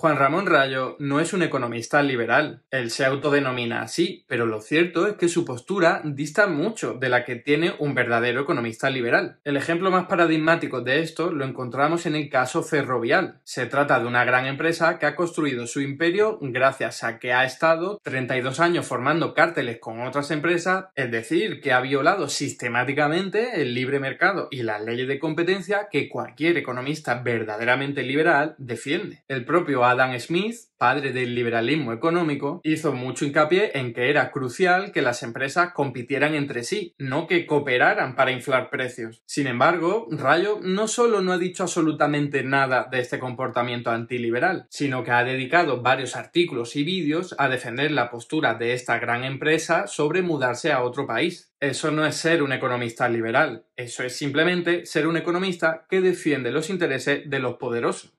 Juan Ramón Rayo no es un economista liberal. Él se autodenomina así, pero lo cierto es que su postura dista mucho de la que tiene un verdadero economista liberal. El ejemplo más paradigmático de esto lo encontramos en el caso Ferrovial. Se trata de una gran empresa que ha construido su imperio gracias a que ha estado 32 años formando cárteles con otras empresas, es decir, que ha violado sistemáticamente el libre mercado y las leyes de competencia que cualquier economista verdaderamente liberal defiende. El propio Adam Smith, padre del liberalismo económico, hizo mucho hincapié en que era crucial que las empresas compitieran entre sí, no que cooperaran para inflar precios. Sin embargo, Rayo no solo no ha dicho absolutamente nada de este comportamiento antiliberal, sino que ha dedicado varios artículos y vídeos a defender la postura de esta gran empresa sobre mudarse a otro país. Eso no es ser un economista liberal, eso es simplemente ser un economista que defiende los intereses de los poderosos.